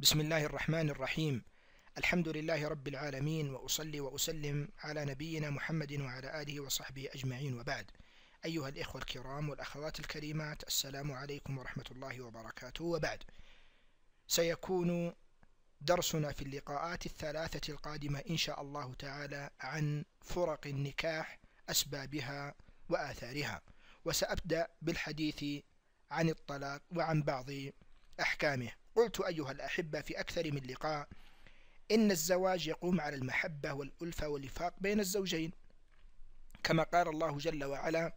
بسم الله الرحمن الرحيم الحمد لله رب العالمين وأصلي وأسلم على نبينا محمد وعلى آله وصحبه أجمعين وبعد أيها الإخوة الكرام والأخوات الكريمات السلام عليكم ورحمة الله وبركاته وبعد سيكون درسنا في اللقاءات الثلاثة القادمة إن شاء الله تعالى عن فرق النكاح أسبابها وآثارها وسأبدأ بالحديث عن الطلاق وعن بعض أحكامه قلت أيها الأحبة في أكثر من لقاء إن الزواج يقوم على المحبة والألفة والفاق بين الزوجين كما قال الله جل وعلا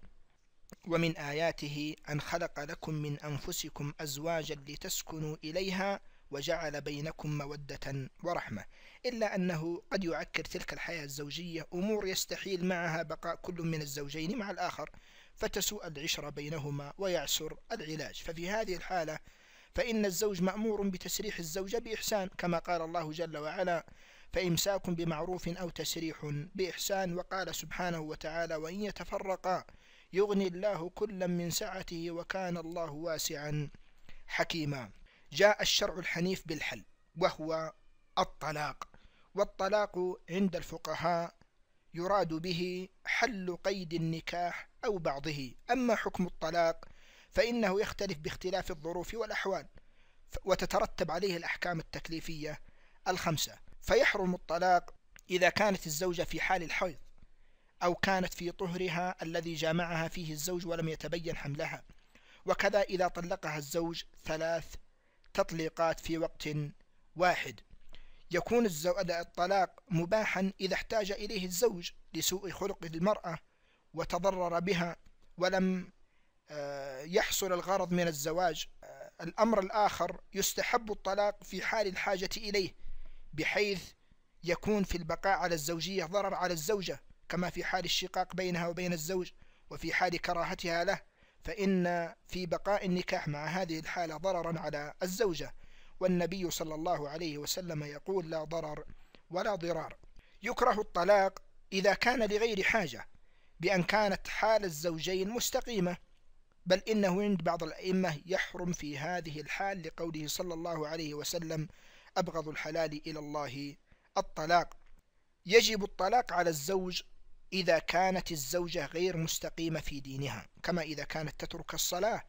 ومن آياته أن خلق لكم من أنفسكم أزواجا لتسكنوا إليها وجعل بينكم مودة ورحمة إلا أنه قد يعكر تلك الحياة الزوجية أمور يستحيل معها بقاء كل من الزوجين مع الآخر فتسوء العشرة بينهما ويعسر العلاج ففي هذه الحالة فإن الزوج مأمور بتسريح الزوجة بإحسان كما قال الله جل وعلا فإمساك بمعروف أو تسريح بإحسان وقال سبحانه وتعالى وإن يتفرقا يغني الله كلا من سعته وكان الله واسعا حكيما جاء الشرع الحنيف بالحل وهو الطلاق والطلاق عند الفقهاء يراد به حل قيد النكاح أو بعضه أما حكم الطلاق فإنه يختلف باختلاف الظروف والأحوال وتترتب عليه الأحكام التكليفية الخمسة فيحرم الطلاق إذا كانت الزوجة في حال الحيض أو كانت في طهرها الذي جامعها فيه الزوج ولم يتبين حملها وكذا إذا طلقها الزوج ثلاث تطليقات في وقت واحد يكون الطلاق مباحا إذا احتاج إليه الزوج لسوء خلق المرأة وتضرر بها ولم آه، يحصل الغرض من الزواج آه، الأمر الآخر يستحب الطلاق في حال الحاجة إليه بحيث يكون في البقاء على الزوجية ضرر على الزوجة كما في حال الشقاق بينها وبين الزوج وفي حال كراهتها له فإن في بقاء النكاح مع هذه الحالة ضررا على الزوجة والنبي صلى الله عليه وسلم يقول لا ضرر ولا ضرار يكره الطلاق إذا كان لغير حاجة بأن كانت حال الزوجين مستقيمة بل إنه عند بعض الأئمة يحرم في هذه الحال لقوله صلى الله عليه وسلم أبغض الحلال إلى الله الطلاق يجب الطلاق على الزوج إذا كانت الزوجة غير مستقيمة في دينها كما إذا كانت تترك الصلاة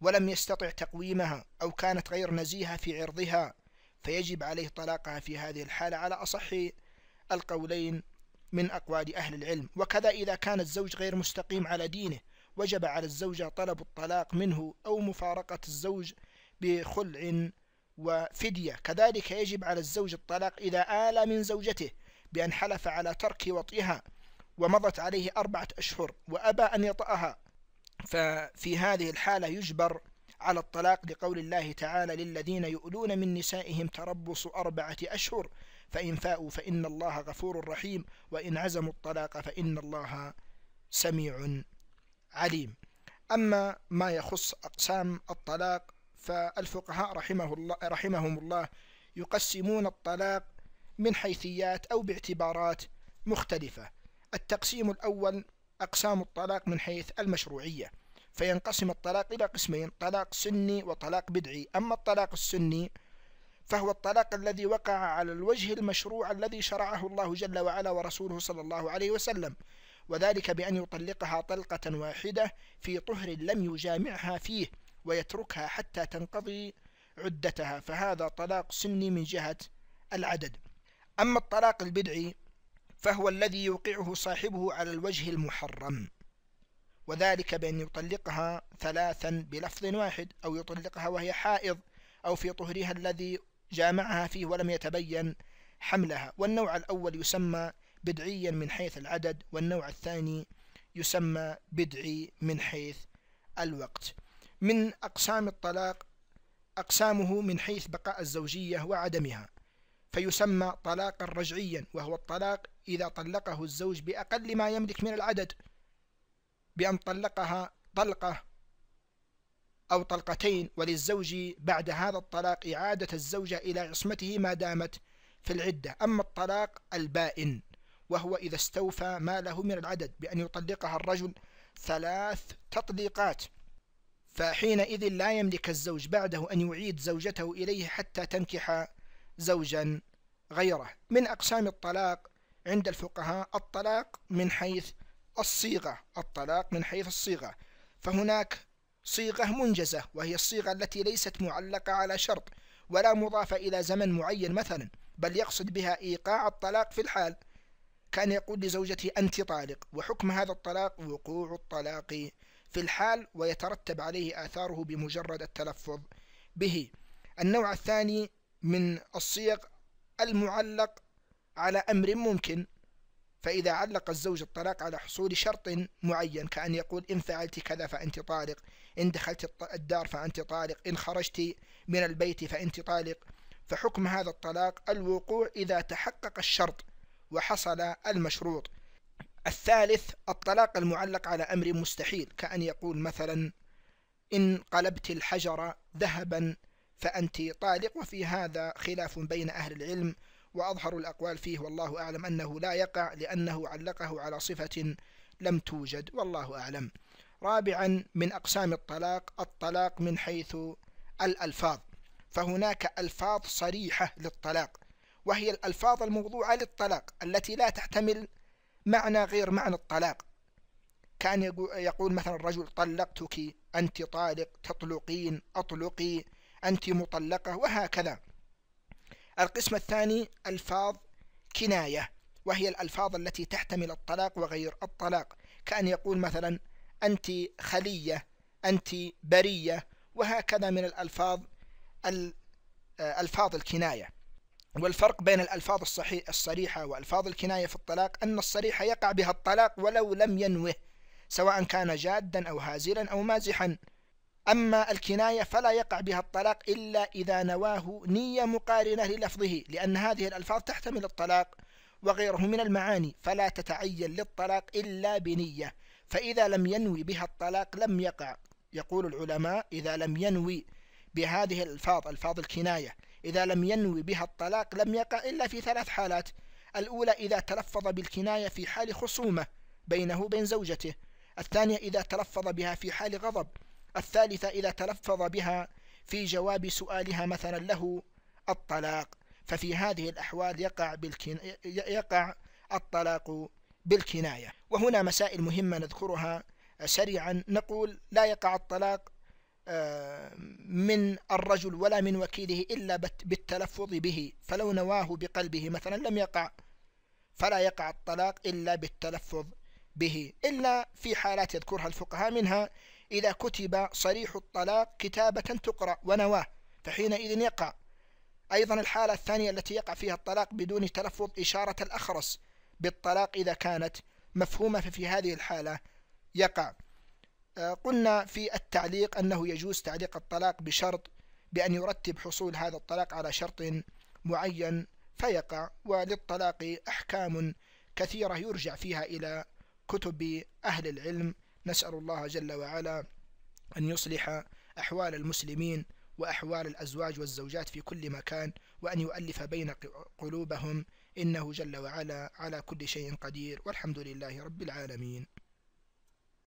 ولم يستطع تقويمها أو كانت غير نزيهة في عرضها فيجب عليه طلاقها في هذه الحالة على أصح القولين من أقوال أهل العلم وكذا إذا كان الزوج غير مستقيم على دينه وجب على الزوجة طلب الطلاق منه أو مفارقة الزوج بخلع وفدية كذلك يجب على الزوج الطلاق إذا آل من زوجته بأن حلف على ترك وطئها ومضت عليه أربعة أشهر وأبى أن يطأها ففي هذه الحالة يجبر على الطلاق لقول الله تعالى للذين يؤلون من نسائهم تربص أربعة أشهر فإن فاءوا فإن الله غفور رحيم وإن عزموا الطلاق فإن الله سميع عليم أما ما يخص أقسام الطلاق فالفقهاء رحمه الله رحمهم الله يقسمون الطلاق من حيثيات أو باعتبارات مختلفة التقسيم الأول أقسام الطلاق من حيث المشروعية فينقسم الطلاق إلى قسمين طلاق سني وطلاق بدعي أما الطلاق السني فهو الطلاق الذي وقع على الوجه المشروع الذي شرعه الله جل وعلا ورسوله صلى الله عليه وسلم وذلك بأن يطلقها طلقة واحدة في طهر لم يجامعها فيه ويتركها حتى تنقضي عدتها فهذا طلاق سني من جهة العدد أما الطلاق البدعي فهو الذي يوقعه صاحبه على الوجه المحرم وذلك بأن يطلقها ثلاثا بلفظ واحد أو يطلقها وهي حائض أو في طهرها الذي جامعها فيه ولم يتبين حملها والنوع الأول يسمى بدعيا من حيث العدد والنوع الثاني يسمى بدعي من حيث الوقت من أقسام الطلاق أقسامه من حيث بقاء الزوجية وعدمها فيسمى طلاقا رجعيا وهو الطلاق إذا طلقه الزوج بأقل ما يملك من العدد بأن طلقها طلقة أو طلقتين وللزوج بعد هذا الطلاق إعادة الزوجة إلى عصمته ما دامت في العدة أما الطلاق البائن وهو إذا استوفى ما له من العدد بأن يطلقها الرجل ثلاث تطليقات فحينئذ لا يملك الزوج بعده أن يعيد زوجته إليه حتى تنكح زوجا غيره من أقسام الطلاق عند الفقهاء الطلاق من حيث الصيغة الطلاق من حيث الصيغة فهناك صيغة منجزة وهي الصيغة التي ليست معلقة على شرط ولا مضافة إلى زمن معين مثلا بل يقصد بها إيقاع الطلاق في الحال كأن يقول لزوجته أنت طالق وحكم هذا الطلاق وقوع الطلاق في الحال ويترتب عليه آثاره بمجرد التلفظ به النوع الثاني من الصيغ المعلق على أمر ممكن فإذا علق الزوج الطلاق على حصول شرط معين كأن يقول إن فعلت كذا فأنت طالق إن دخلت الدار فأنت طالق إن خرجت من البيت فأنت طالق فحكم هذا الطلاق الوقوع إذا تحقق الشرط وحصل المشروط الثالث الطلاق المعلق على أمر مستحيل كأن يقول مثلا إن قلبت الحجر ذهبا فأنت طالق وفي هذا خلاف بين أهل العلم وأظهر الأقوال فيه والله أعلم أنه لا يقع لأنه علقه على صفة لم توجد والله أعلم رابعا من أقسام الطلاق الطلاق من حيث الألفاظ فهناك ألفاظ صريحة للطلاق وهي الألفاظ الموضوعة للطلاق التي لا تحتمل معنى غير معنى الطلاق كان يقول مثلا الرجل طلقتك أنت طالق تطلقين أطلقي أنت مطلقة وهكذا القسم الثاني ألفاظ كناية وهي الألفاظ التي تحتمل الطلاق وغير الطلاق كأن يقول مثلا أنت خلية أنت برية وهكذا من الألفاظ آه، ألفاظ الكناية والفرق بين الألفاظ الصحيح الصريحة وألفاظ الكناية في الطلاق أن الصريحة يقع بها الطلاق ولو لم ينوه سواء كان جادا أو هازلا أو مازحا أما الكناية فلا يقع بها الطلاق إلا إذا نواه نية مقارنة للفظه لأن هذه الألفاظ تحتمل الطلاق وغيره من المعاني فلا تتعين للطلاق إلا بنية فإذا لم ينوي بها الطلاق لم يقع يقول العلماء إذا لم ينوي بهذه الألفاظ ألفاظ الكناية إذا لم ينوي بها الطلاق لم يقع إلا في ثلاث حالات الأولى إذا تلفظ بالكناية في حال خصومة بينه وبين زوجته الثانية إذا تلفظ بها في حال غضب الثالثة إذا تلفظ بها في جواب سؤالها مثلا له الطلاق ففي هذه الأحوال يقع, بالكن... يقع الطلاق بالكناية وهنا مسائل مهمة نذكرها سريعا نقول لا يقع الطلاق آه، من الرجل ولا من وكيله إلا بالتلفظ به فلو نواه بقلبه مثلا لم يقع فلا يقع الطلاق إلا بالتلفظ به إلا في حالات يذكرها الفقهاء منها إذا كتب صريح الطلاق كتابة تقرأ ونواه فحينئذ يقع أيضا الحالة الثانية التي يقع فيها الطلاق بدون تلفظ إشارة الأخرس بالطلاق إذا كانت مفهومة ففي هذه الحالة يقع آه، قلنا في التعليق أنه يجوز تعليق الطلاق بشرط بأن يرتب حصول هذا الطلاق على شرط معين فيقع وللطلاق أحكام كثيرة يرجع فيها إلى كتب أهل العلم نسأل الله جل وعلا أن يصلح أحوال المسلمين وأحوال الأزواج والزوجات في كل مكان وأن يؤلف بين قلوبهم إنه جل وعلا على كل شيء قدير والحمد لله رب العالمين